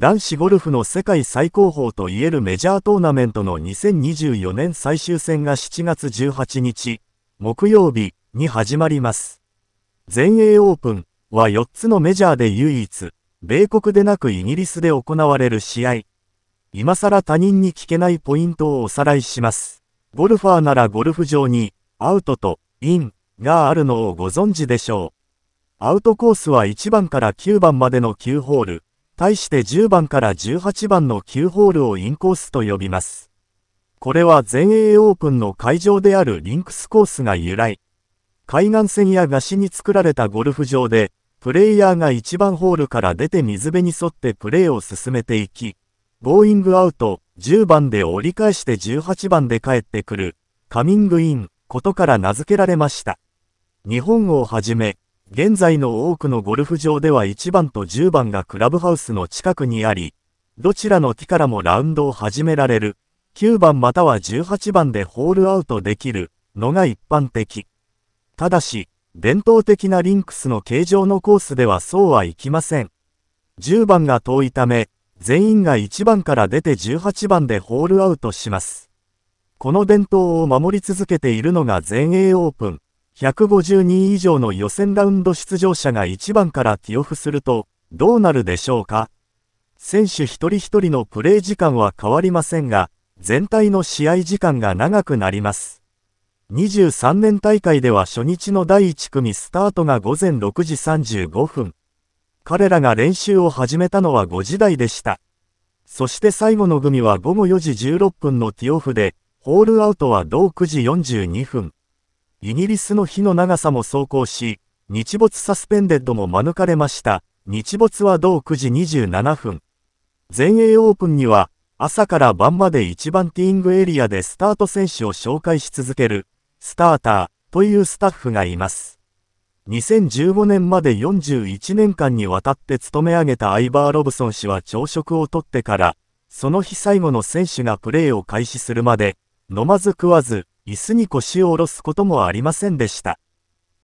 男子ゴルフの世界最高峰といえるメジャートーナメントの2024年最終戦が7月18日、木曜日に始まります。全英オープンは4つのメジャーで唯一、米国でなくイギリスで行われる試合。今更他人に聞けないポイントをおさらいします。ゴルファーならゴルフ場に、アウトと、イン、があるのをご存知でしょう。アウトコースは1番から9番までの9ホール、対して10番から18番の9ホールをインコースと呼びます。これは全英オープンの会場であるリンクスコースが由来。海岸線や河岸に作られたゴルフ場で、プレイヤーが1番ホールから出て水辺に沿ってプレーを進めていき、ボーイングアウト、10番で折り返して18番で帰ってくる、カミングイン、ことから名付けられました。日本をはじめ、現在の多くのゴルフ場では1番と10番がクラブハウスの近くにあり、どちらの木からもラウンドを始められる、9番または18番でホールアウトできるのが一般的。ただし、伝統的なリンクスの形状のコースではそうはいきません。10番が遠いため、全員が1番から出て18番でホールアウトします。この伝統を守り続けているのが全英オープン。1 5 2以上の予選ラウンド出場者が1番からティオフすると、どうなるでしょうか選手一人一人のプレー時間は変わりませんが、全体の試合時間が長くなります。23年大会では初日の第1組スタートが午前6時35分。彼らが練習を始めたのは5時台でした。そして最後の組は午後4時16分のティオフで、ホールアウトは同9時42分。イギリスの火の長さも走行し、日没サスペンデッドも免れました。日没は同9時27分。全英オープンには、朝から晩まで1番ティーングエリアでスタート選手を紹介し続ける、スターターというスタッフがいます。2015年まで41年間にわたって勤め上げたアイバー・ロブソン氏は朝食をとってから、その日最後の選手がプレーを開始するまで、飲まず食わず、椅子に腰を下ろすこともありませんでした。